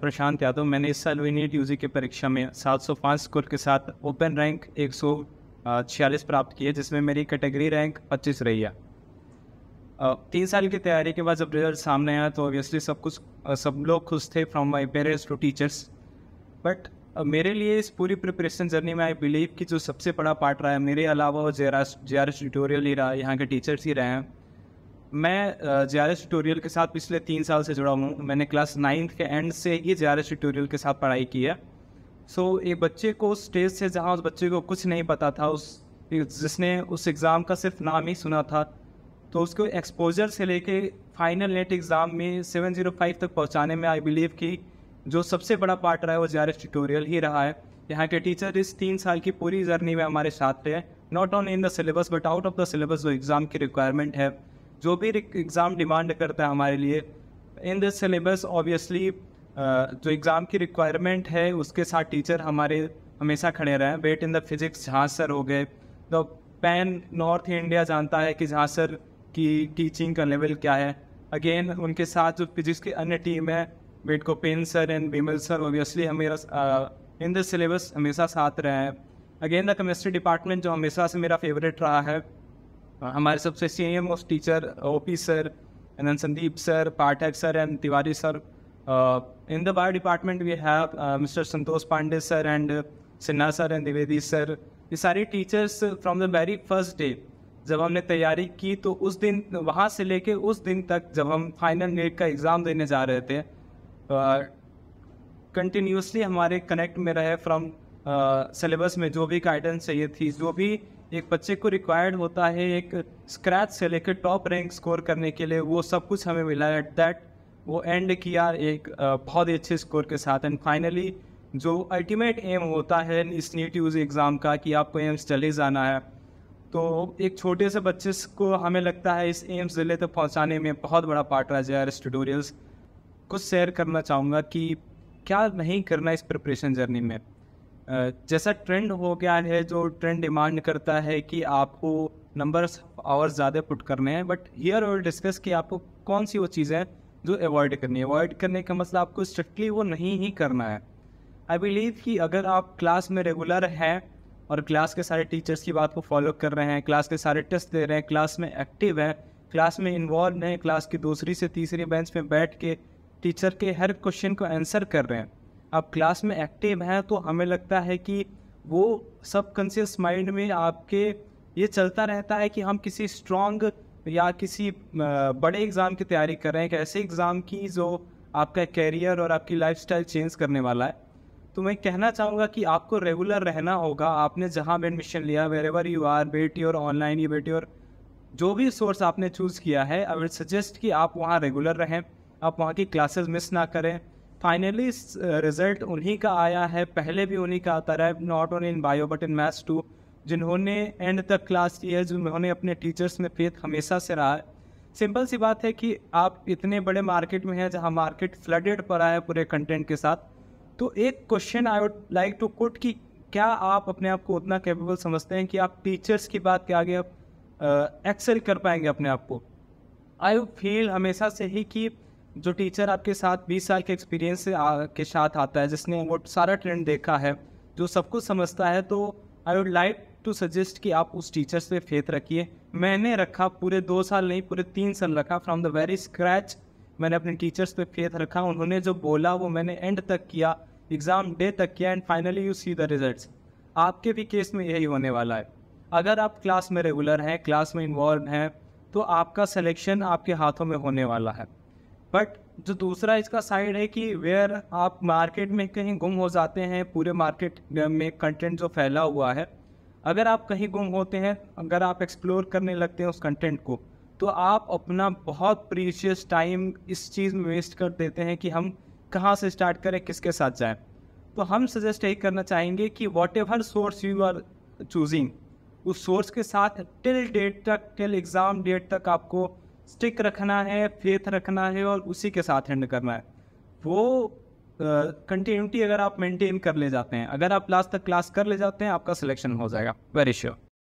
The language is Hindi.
प्रशांत यादव मैंने इस साल हुई नीट यूजी की परीक्षा में 705 स्कोर के साथ ओपन रैंक एक प्राप्त किए जिसमें मेरी कैटेगरी रैंक 25 रही है तीन साल की तैयारी के बाद जब रिजल्ट सामने आया तो ऑब्वियसली सब कुछ सब लोग खुश थे from my parents to teachers but मेरे लिए इस पूरी प्रिपरेशन जर्नी में आई बिलीव कि जो सबसे बड़ा पार्ट रहा है मेरे अलावा वो जे आर एस ट्यूटोरियल ही रहा यहाँ के टीचर्स ही रहे हैं मैं जे आर ट्यूटोरियल के साथ पिछले तीन साल से जुड़ा हूँ मैंने क्लास नाइन्थ के एंड से ही जे आर ट्यूटोरियल के साथ पढ़ाई की है सो so, एक बच्चे को स्टेज से जहाँ उस बच्चे को कुछ नहीं पता था उस जिसने उस एग्ज़ाम का सिर्फ नाम ही सुना था तो उसको एक्सपोजर से लेके फाइनल नेट एग्ज़ाम में फाइव तक पहुँचाने में आई बिलीव कि जो सबसे बड़ा पार्ट रहा है वो जे ट्यूटोरियल ही रहा है यहाँ के टीचर इस तीन साल की पूरी जर्नी में हमारे साथ थे not only in the syllabus but out of the syllabus जो एग्ज़ाम की रिक्वायरमेंट है जो भी एग्ज़ाम डिमांड करता है हमारे लिए इन द सिलेबस ऑब्वियसली जो एग्ज़ाम की रिक्वायरमेंट है उसके साथ टीचर हमारे हमेशा खड़े रहें वेट इन द फिजिक्स जहाँ सर हो गए तो पैन नॉर्थ इंडिया जानता है कि जहाँ सर की टीचिंग का लेवल क्या है अगेन उनके साथ जो फिजिक्स की अन्य टीम है वेट को पेन sir and Bimal sir obviously हमेरा इन द सिलेबस हमेशा साथ रहे हैं अगेन द केमिस्ट्री डिपार्टमेंट जो हमेशा से मेरा फेवरेट रहा है हमारे सबसे C M of teacher O P sir and Sandeep sir Pathak sir and Tiwari sir in the bio department we have mister Santosh Pandey sir and Sinha sir and Dwivedi sir ये सारे teachers from the very first day जब हमने तैयारी की तो उस दिन वहाँ से लेके उस दिन तक जब हम फाइनल नेट का एग्ज़ाम देने जा रहे थे कंटिन्यूसली uh, हमारे कनेक्ट में रहे फ्रॉम सिलेबस में जो भी गाइडेंस चाहिए थी जो भी एक बच्चे को रिक्वायर्ड होता है एक स्क्रैच से लेकर टॉप रैंक स्कोर करने के लिए वो सब कुछ हमें मिला एट दैट वो एंड किया एक बहुत ही अच्छे स्कोर के साथ एंड फाइनली जो अल्टीमेट एम होता है इस नीट यूज़ एग्ज़ाम का कि आपको एम्स चले जाना है तो एक छोटे से बच्चे को हमें लगता है इस एम्स ज़िले तक पहुंचाने में बहुत बड़ा पार्ट रहा जाए स्टूडोरियल्स कुछ शेयर करना चाहूँगा कि क्या नहीं करना इस प्रिपरेशन जर्नी में जैसा ट्रेंड हो गया है जो ट्रेंड डिमांड करता है कि आपको नंबर आवर्स ज़्यादा पुट करने हैं बट हियर और डिस्कस कि आपको कौन सी वो चीज़ें हैं जो अवॉइड करनी है अवॉइड करने का मतलब आपको स्ट्रिक्टली वो नहीं ही करना है आई बिलीव कि अगर आप क्लास में रेगुलर हैं और क्लास के सारे टीचर्स की बात को फॉलो कर रहे हैं क्लास के सारे टेस्ट दे रहे हैं क्लास में एक्टिव हैं क्लास में इन्वॉल्व हैं क्लास की दूसरी से तीसरी बेंच में बैठ के टीचर के हर क्वेश्चन को आंसर कर रहे हैं आप क्लास में एक्टिव हैं तो हमें लगता है कि वो सबकॉन्शियस माइंड में आपके ये चलता रहता है कि हम किसी स्ट्रॉन्ग या किसी बड़े एग्ज़ाम की तैयारी कर रहे हैं एक ऐसे एग्ज़ाम की जो आपका कैरियर और आपकी लाइफ चेंज करने वाला है तो मैं कहना चाहूँगा कि आपको रेगुलर रहना होगा आपने जहाँ भी एडमिशन लिया wherever you are bet your online ये बेट योर जो भी सोर्स आपने चूज़ किया है आई विल सजेस्ट कि आप वहाँ रेगुलर रहें आप वहाँ की क्लासेस मिस ना करें फाइनली रिजल्ट uh, उन्हीं का आया है पहले भी उन्हीं का आता रहा है not only in bio but in maths too जिन्होंने एंड तक क्लास की है जिन्होंने अपने टीचर्स में फेथ हमेशा से रहा है सिंपल सी बात है कि आप इतने बड़े मार्केट में हैं जहां मार्केट फ्लडेड पर है पूरे कंटेंट के साथ तो एक question I would like to कुट कि क्या आप अपने आप को उतना कैपेबल समझते हैं कि आप टीचर्स की बात के आगे आप एक्सेल uh, कर पाएंगे अपने आप को आई फील हमेशा से ही कि जो टीचर आपके साथ 20 साल के एक्सपीरियंस के साथ आता है जिसने वो सारा ट्रेंड देखा है जो सब कुछ समझता है तो I would like to suggest कि आप उस टीचर से फेथ रखिए मैंने रखा पूरे दो साल नहीं पूरे तीन साल रखा फ्रॉम द वेरी स्क्रैच मैंने अपने टीचर्स पे फेथ रखा उन्होंने जो बोला वो मैंने एंड तक किया एग्ज़ाम डे तक किया and finally you see the result आपके भी केस में यही होने वाला है अगर आप क्लास में रेगुलर हैं क्लास में इन्वॉल्व हैं तो आपका सिलेक्शन आपके हाथों में होने वाला है बट जो दूसरा इसका साइड है कि वेयर आप मार्केट में कहीं गुम हो जाते हैं पूरे मार्केट में कंटेंट जो फैला हुआ है अगर आप कहीं गुम होते हैं अगर आप एक्सप्लोर करने लगते हैं उस कंटेंट को तो आप अपना बहुत प्रीशियस टाइम इस चीज़ में वेस्ट कर देते हैं कि हम कहाँ से स्टार्ट करें किसके साथ जाएं तो हम सजेस्ट यही करना चाहेंगे कि whatever source you are choosing उस सोर्स के साथ टिल डेट तक टिल एग्ज़ाम डेट तक आपको स्टिक रखना है फेथ रखना है और उसी के साथ हैंड करना है वो कंटिन्यूटी uh, अगर आप मेंटेन कर ले जाते हैं अगर आप लास्ट तक क्लास कर ले जाते हैं आपका सिलेक्शन हो जाएगा वेरी श्योर